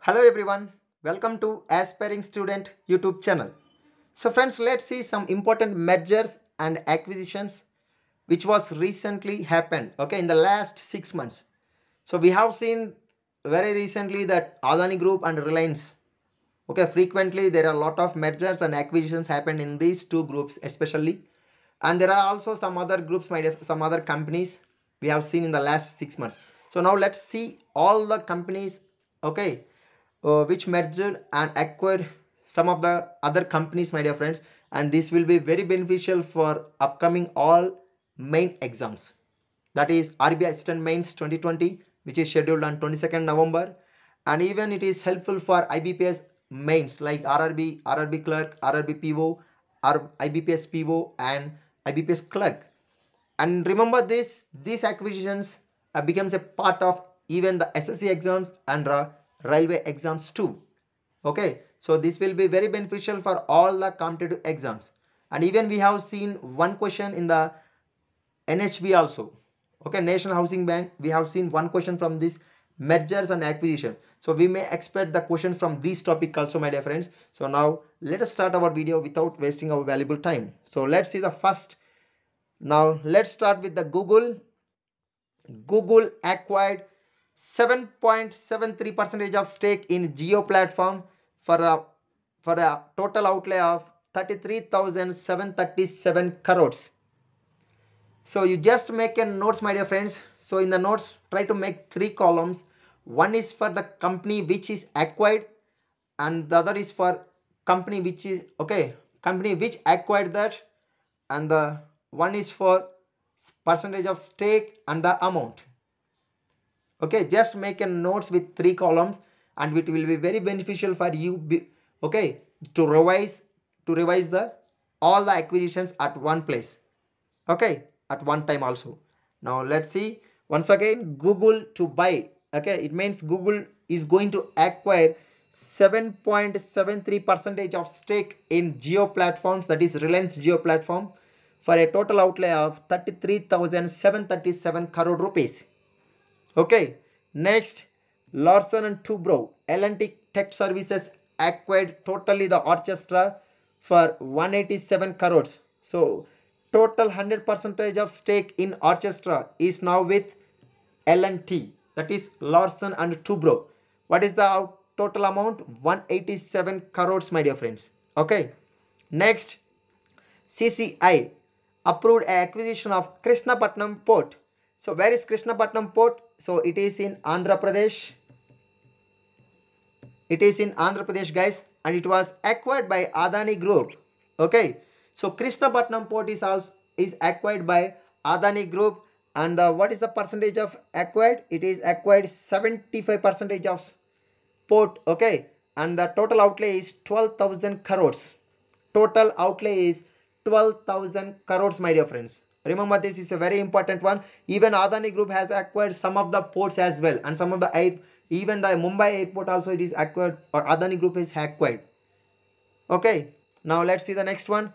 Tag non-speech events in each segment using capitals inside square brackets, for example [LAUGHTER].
Hello everyone, welcome to Aspiring Student YouTube channel. So friends, let's see some important mergers and acquisitions which was recently happened, okay, in the last six months. So we have seen very recently that Adani Group and Reliance, okay, frequently there are a lot of mergers and acquisitions happened in these two groups especially. And there are also some other groups, some other companies we have seen in the last six months. So now let's see all the companies, okay, uh, which merged and acquired some of the other companies my dear friends and this will be very beneficial for upcoming all main exams that is RBI assistant mains 2020 which is scheduled on 22nd November and even it is helpful for IBPS mains like RRB, RRB clerk, RRB PO, R IBPS PO and IBPS clerk and remember this these acquisitions uh, becomes a part of even the SSC exams and uh, railway exams too okay so this will be very beneficial for all the competitive exams and even we have seen one question in the NHB also okay National Housing Bank we have seen one question from this mergers and acquisition so we may expect the question from this topic also my dear friends so now let us start our video without wasting our valuable time so let's see the first now let's start with the Google Google acquired 7.73% of stake in Geo platform for a, for a total outlay of 33,737 crores. So you just make a notes my dear friends. So in the notes try to make three columns. One is for the company which is acquired and the other is for company which is okay company which acquired that and the one is for percentage of stake and the amount okay just make a notes with three columns and it will be very beneficial for you okay to revise to revise the all the acquisitions at one place okay at one time also now let's see once again google to buy okay it means google is going to acquire 7.73 percentage of stake in geo platforms that is reliance geo platform for a total outlay of 33,737 crore rupees Okay, next Larson and Tubro, LNT Tech Services acquired totally the orchestra for 187 crores. So total 100% of stake in orchestra is now with L&T that is Larson and Tubro. What is the total amount? 187 crores my dear friends. Okay. Next CCI approved acquisition of Krishnapatnam port. So where is Krishnapatnam port? So it is in Andhra Pradesh. It is in Andhra Pradesh guys and it was acquired by Adani Group. Okay. So Krishnapatnam port is also is acquired by Adani Group and what is the percentage of acquired? It is acquired 75 percentage of port. Okay. And the total outlay is 12,000 crores. Total outlay is 12,000 crores my dear friends. Remember this is a very important one. Even Adani Group has acquired some of the ports as well and some of the even the Mumbai airport also it is acquired or Adani Group is acquired. Okay, now let's see the next one.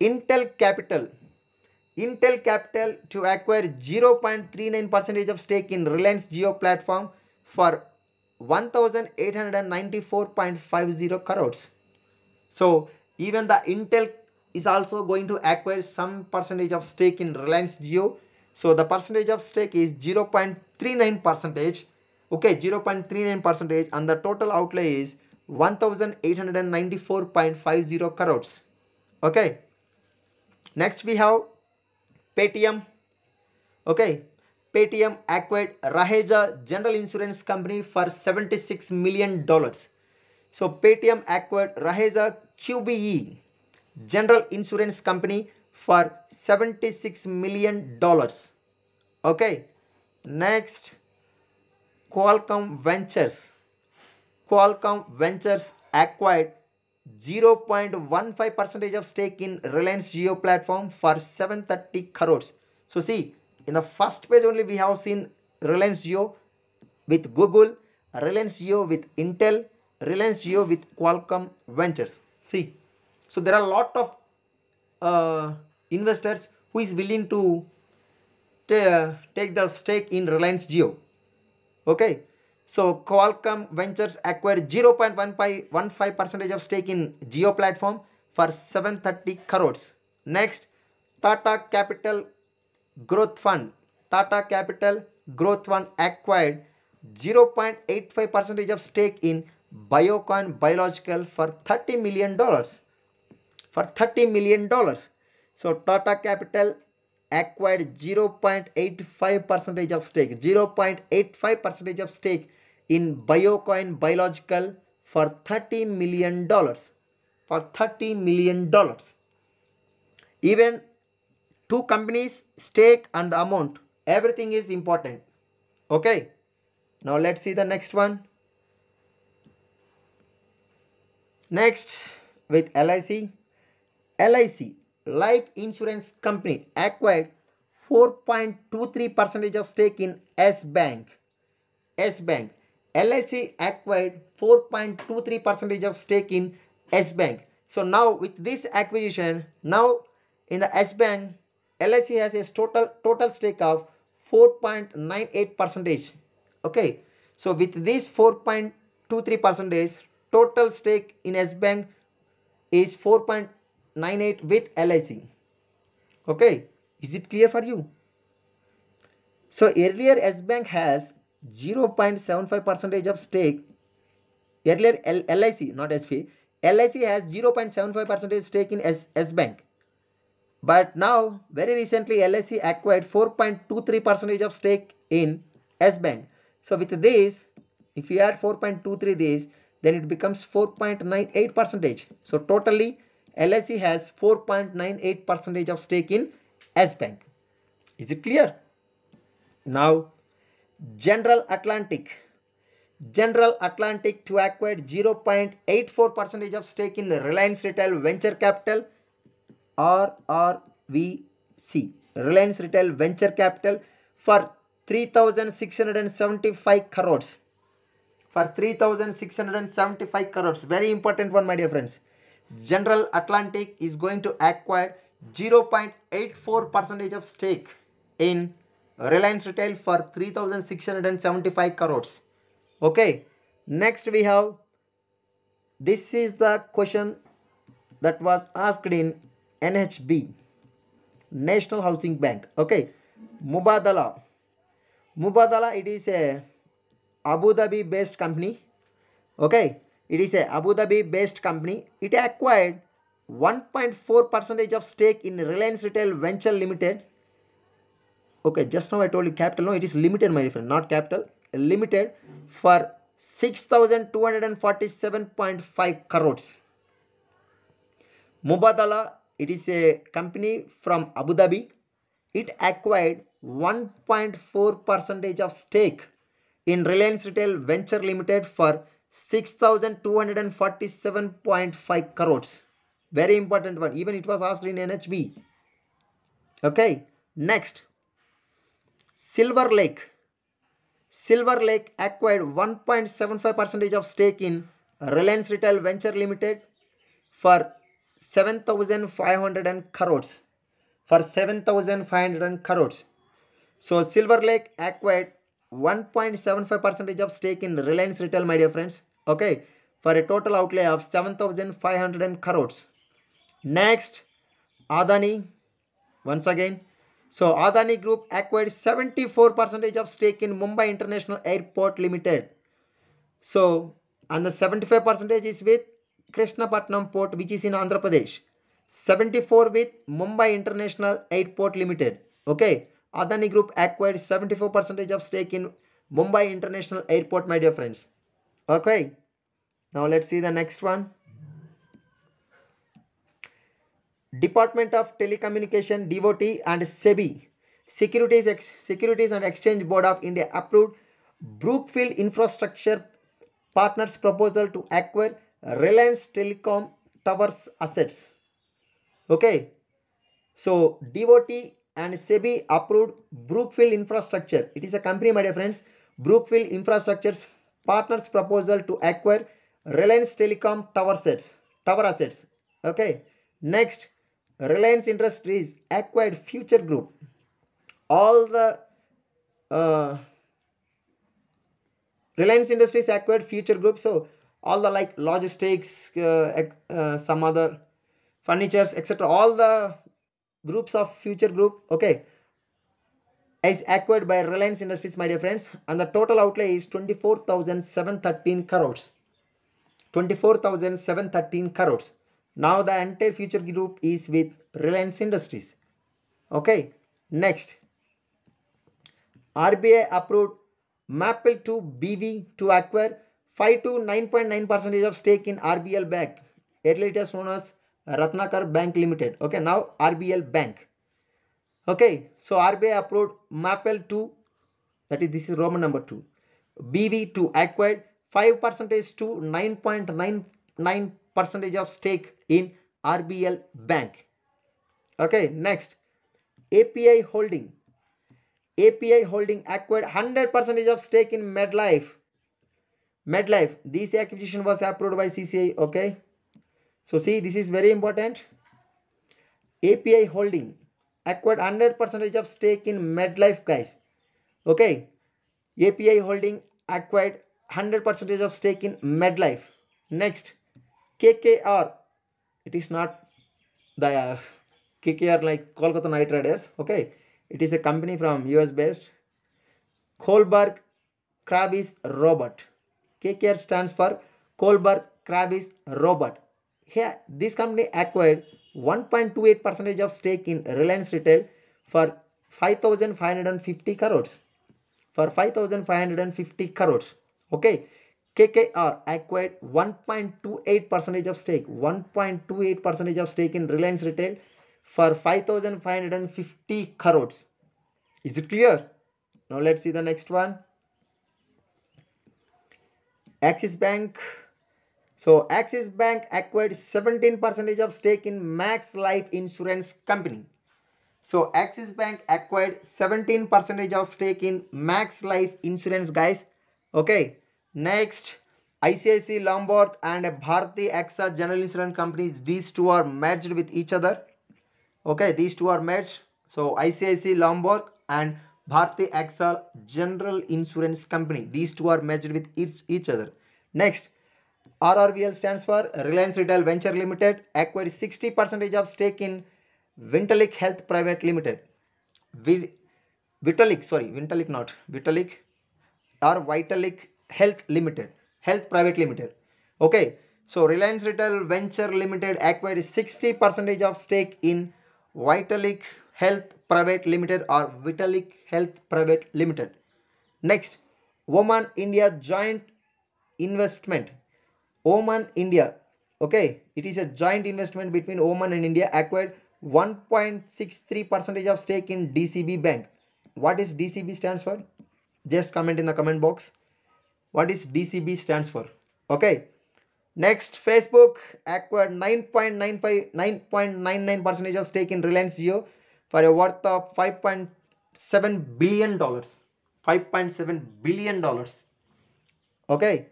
Intel Capital. Intel Capital to acquire 0.39% of stake in Reliance Geo platform for 1894.50 crores. So even the Intel is also going to acquire some percentage of stake in Reliance Geo. So the percentage of stake is 0.39 percentage. Okay, 0.39 percentage and the total outlay is 1894.50 crores. Okay. Next we have Paytm. Okay. Paytm acquired Raheja General Insurance Company for 76 million dollars. So Paytm acquired Raheja QBE General Insurance Company for 76 million dollars. Okay. Next, Qualcomm Ventures. Qualcomm Ventures acquired 0.15 percentage of stake in Reliance Geo platform for 730 crores. So see, in the first page only we have seen Reliance Geo with Google, Reliance Geo with Intel, Reliance Geo with Qualcomm Ventures. See, so there are a lot of uh, investors who is willing to uh, take the stake in Reliance Geo. Okay. So Qualcomm Ventures acquired 0.15 percentage of stake in Geo platform for 730 crores. Next, Tata Capital Growth Fund. Tata Capital Growth Fund acquired 0.85 percentage of stake in Biocoin Biological for 30 million dollars for 30 million dollars so tata capital acquired 0.85 percentage of stake 0.85 percentage of stake in biocoin biological for 30 million dollars for 30 million dollars even two companies stake and amount everything is important okay now let's see the next one next with LIC LIC Life Insurance Company acquired 4.23% of stake in S Bank. S Bank. LIC acquired 4.23% of stake in S Bank. So now with this acquisition, now in the S Bank, LIC has a total total stake of 4.98%. Okay. So with this 4.23%, total stake in S Bank is 4. 98 with LIC. Okay, is it clear for you? So earlier S Bank has 0.75 percentage of stake. Earlier L LIC, not SP, LIC has 0.75 percentage stake in S, S Bank. But now, very recently, LIC acquired 4.23 percentage of stake in S Bank. So with this, if you add 4.23 this, then it becomes 4.98 percentage. So totally LIC has 4.98% of stake in S Bank. Is it clear? Now, General Atlantic. General Atlantic to acquire 0.84% of stake in Reliance Retail Venture Capital RRVC. Reliance Retail Venture Capital for 3675 crores. For 3675 crores. Very important one, my dear friends. General Atlantic is going to acquire 0.84 percentage of stake in Reliance Retail for 3675 crores. Okay. Next we have this is the question that was asked in NHB National Housing Bank. Okay. Mubadala. Mubadala it is a Abu Dhabi based company. Okay. It is a Abu Dhabi based company. It acquired 1.4% of stake in Reliance Retail Venture Limited. Okay, just now I told you capital. No, it is limited, my friend, not capital. Limited for 6,247.5 crores. Mubadala, it is a company from Abu Dhabi. It acquired 1.4% of stake in Reliance Retail Venture Limited for 6247.5 crores very important one even it was asked in NHB okay next Silver Lake Silver Lake acquired one75 percentage of stake in Reliance Retail Venture Limited for 7500 crores for 7500 crores so Silver Lake acquired one75 percentage of stake in Reliance Retail my dear friends okay for a total outlay of 7500 crores next adani once again so adani group acquired 74% of stake in mumbai international airport limited so and the 75% is with krishnapatnam port which is in andhra pradesh 74 with mumbai international airport limited okay adani group acquired 74% of stake in mumbai international airport my dear friends Okay. Now let's see the next one. Department of Telecommunication DOT and SEBI Securities, Ex Securities and Exchange Board of India approved Brookfield Infrastructure Partners proposal to acquire Reliance Telecom Towers assets. Okay. So DOT and SEBI approved Brookfield Infrastructure. It is a company, my dear friends. Brookfield Infrastructures partners proposal to acquire Reliance Telecom tower sets, tower assets. Okay. Next, Reliance Industries acquired Future Group. All the uh, Reliance Industries acquired Future Group. So all the like logistics, uh, uh, some other furnitures, etc. All the groups of Future Group. Okay is acquired by Reliance Industries, my dear friends, and the total outlay is 24,713 crores. 24,713 crores. Now the entire future group is with Reliance Industries. Okay, next. RBI approved Maple to BV to acquire 5 to 9.9% of stake in RBL Bank. Earlier it was known as Ratnakar Bank Limited. Okay, now RBL Bank. Okay, so RBI approved MAPL 2, that is this is Roman number 2. BV 2 acquired 5 percentage to 9.99 percentage of stake in RBL Bank. Okay, next API Holding. API Holding acquired 100 percentage of stake in MedLife. MedLife, this acquisition was approved by CCI. Okay, so see, this is very important. API Holding acquired 100 percentage of stake in medlife guys okay api holding acquired 100 percentage of stake in medlife next kkr it is not the uh, [LAUGHS] kkr like kolkata knight riders okay it is a company from us based Kohlberg kravis robot kkr stands for Kohlberg kravis robot here this company acquired 1.28 percentage of stake in Reliance Retail for 5550 crores for 5550 crores okay KKR acquired 1.28 percentage of stake 1.28 percentage of stake in Reliance Retail for 5550 crores is it clear now let's see the next one Axis Bank so Axis Bank acquired 17% of stake in Max Life Insurance Company. So Axis Bank acquired 17% of stake in Max Life Insurance guys. Okay. Next ICIC Lombard and Bharti AXA General Insurance Companies. These two are merged with each other. Okay. These two are merged. So ICIC Lombard and Bharti AXA General Insurance Company. These two are merged with each, each other. Next. RRVL stands for Reliance Retail Venture Limited acquired 60% of stake in Vitalik Health Private Limited. Vitalik, sorry, Vitalik not, Vitalik or Vitalik Health Limited, Health Private Limited. Okay, so Reliance Retail Venture Limited acquired 60% of stake in Vitalik Health Private Limited or Vitalik Health Private Limited. Next, Woman India Joint Investment Oman India okay it is a joint investment between Oman and India acquired 1.63 percentage of stake in DCB bank what is DCB stands for just comment in the comment box what is DCB stands for okay next Facebook acquired 9.95 9.99 percentage of stake in Reliance Jio for a worth of 5.7 billion dollars 5.7 billion dollars okay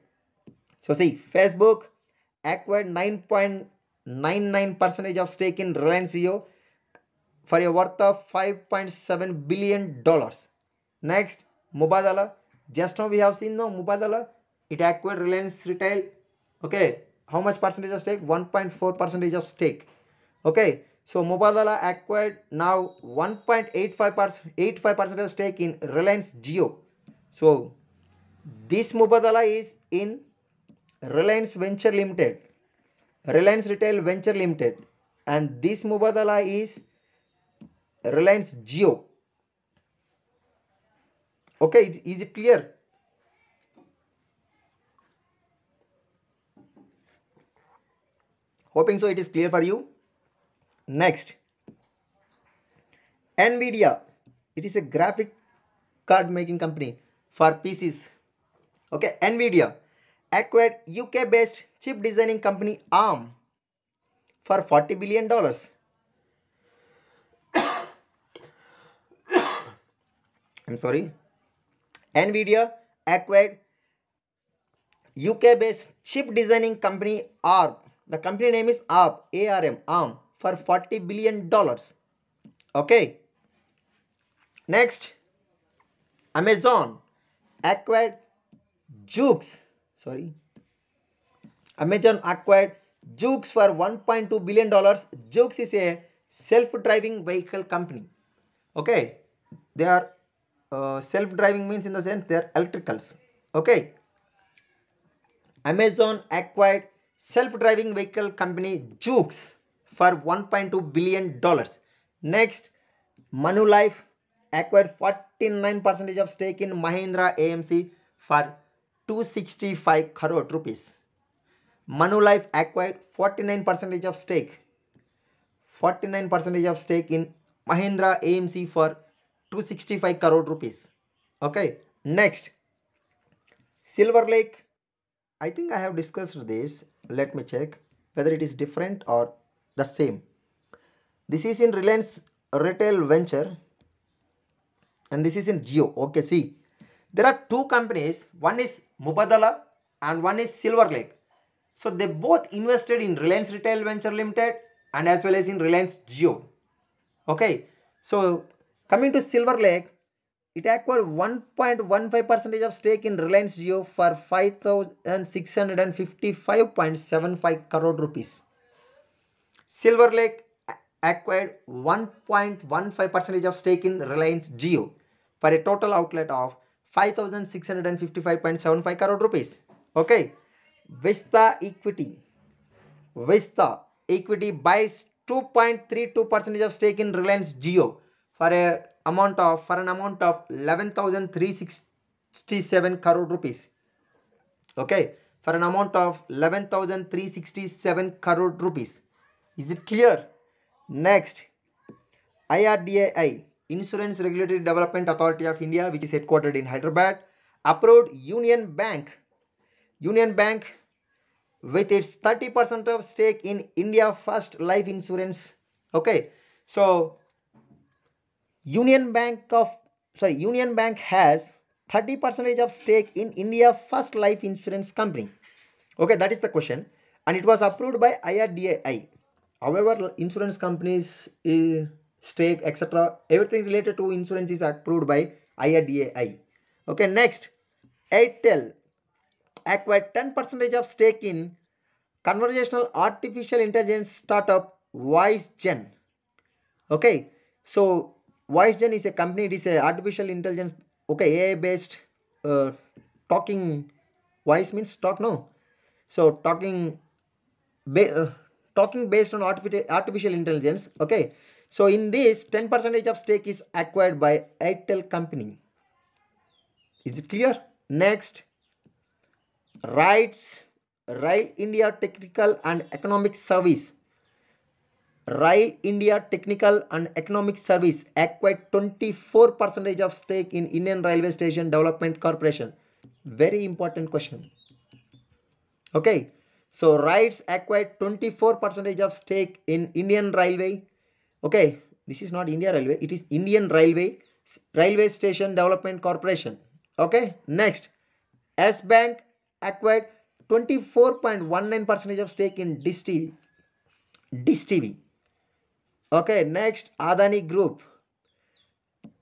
so see, Facebook acquired 9.99 percentage of stake in Reliance Jio for a worth of 5.7 billion dollars. Next, Mubadala. Just now we have seen no Mubadala. It acquired Reliance Retail. Okay, how much percentage of stake? 1.4 percentage of stake. Okay, so Mubadala acquired now 1.85 percent stake in Reliance Geo. So this Mubadala is in Reliance Venture Limited, Reliance Retail Venture Limited, and this Mubadala is Reliance Geo. Okay, is, is it clear? Hoping so it is clear for you. Next, NVIDIA. It is a graphic card making company for PCs. Okay, NVIDIA acquired UK based chip designing company ARM for $40 billion. [COUGHS] I'm sorry. Nvidia acquired UK based chip designing company ARM. The company name is ARM, ARM, ARM for $40 billion. Okay. Next, Amazon acquired Jukes sorry Amazon acquired jukes for 1.2 billion dollars. jukes is a self-driving vehicle company. Okay, they are uh, self-driving means in the sense they are electricals. Okay, Amazon acquired self-driving vehicle company jukes for 1.2 billion dollars. Next, Manulife acquired 49 percentage of stake in Mahindra AMC for 265 crore rupees. Manulife acquired 49 percent of stake. 49 percent of stake in Mahindra AMC for 265 crore rupees. Okay. Next, Silver Lake. I think I have discussed this. Let me check whether it is different or the same. This is in Reliance Retail Venture and this is in Geo. Okay, see there are two companies, one is Mubadala and one is Silver Lake. So they both invested in Reliance Retail Venture Limited and as well as in Reliance Geo. Okay, so coming to Silver Lake, it acquired 1.15% of stake in Reliance Geo for 5,655.75 crore rupees. Silver Lake acquired 1.15% of stake in Reliance Geo for a total outlet of 5655.75 crore rupees okay vista equity vista equity buys 2.32 percentage of stake in reliance geo for a amount of for an amount of 11367 crore rupees okay for an amount of 11367 crore rupees is it clear next IRDAI Insurance Regulatory Development Authority of India, which is headquartered in Hyderabad, approved Union Bank. Union Bank with its 30% of stake in India First Life Insurance. Okay, so Union Bank of sorry, Union Bank has 30% of stake in India First Life Insurance Company. Okay, that is the question, and it was approved by IRDAI. However, insurance companies. Uh, stake, etc. Everything related to insurance is approved by IRDAI. Okay, next, Airtel acquired 10% of stake in conversational artificial intelligence startup WiseGen. Okay, so WiseGen is a company, it is a artificial intelligence, okay, AI based uh, talking, wise means talk, no. So talking, ba uh, talking based on artificial intelligence, okay. So in this 10% of stake is acquired by Airtel company. Is it clear? Next, rights Rail India Technical and Economic Service. Rail India Technical and Economic Service acquired 24% of stake in Indian Railway Station Development Corporation. Very important question. Okay, so rights acquired 24% of stake in Indian Railway Okay, this is not India Railway. It is Indian Railway, Railway Station Development Corporation. Okay, next. S Bank acquired 24.19% of stake in distil DISTV. Okay, next Adani Group.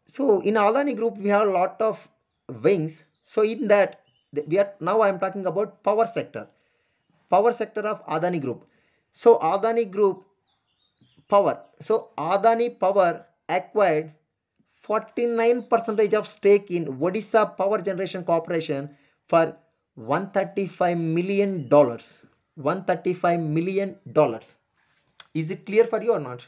So in Adani Group, we have a lot of wings. So in that, we are now I am talking about power sector. Power sector of Adani Group. So Adani Group Power. So Adani Power acquired 49% of stake in Odisha Power Generation Corporation for 135 million dollars. 135 million dollars. Is it clear for you or not?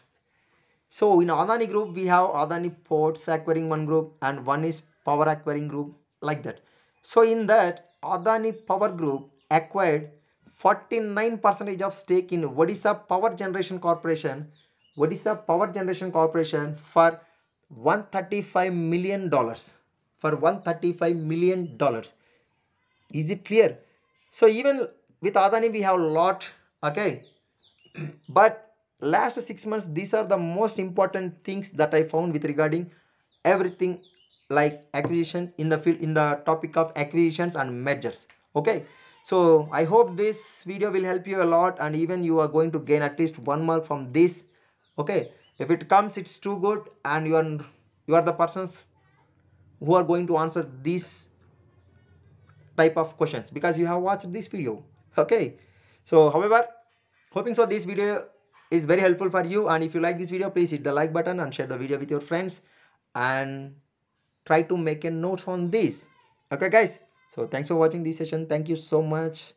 So in Adani group, we have Adani Ports acquiring one group and one is Power acquiring group like that. So in that Adani Power group acquired 49% of stake in Odisha Power Generation Corporation Odisha Power Generation Corporation for 135 million dollars for 135 million dollars is it clear so even with Adani we have a lot okay [CLEARS THROAT] but last six months these are the most important things that I found with regarding everything like acquisition in the field in the topic of acquisitions and mergers okay so I hope this video will help you a lot and even you are going to gain at least one mark from this okay if it comes it's too good and you are you are the persons who are going to answer these type of questions because you have watched this video okay so however hoping so this video is very helpful for you and if you like this video please hit the like button and share the video with your friends and try to make a notes on this okay guys so thanks for watching this session thank you so much